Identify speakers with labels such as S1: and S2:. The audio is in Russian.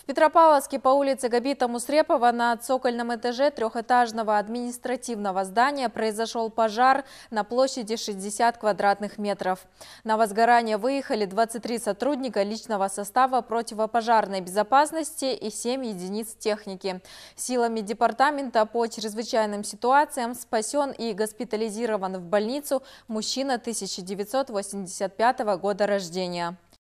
S1: В Петропавловске по улице Габита Мусрепова на цокольном этаже трехэтажного административного здания произошел пожар на площади 60 квадратных метров. На возгорание выехали 23 сотрудника личного состава противопожарной безопасности и 7 единиц техники. Силами департамента по чрезвычайным ситуациям спасен и госпитализирован в больницу мужчина 1985 года рождения.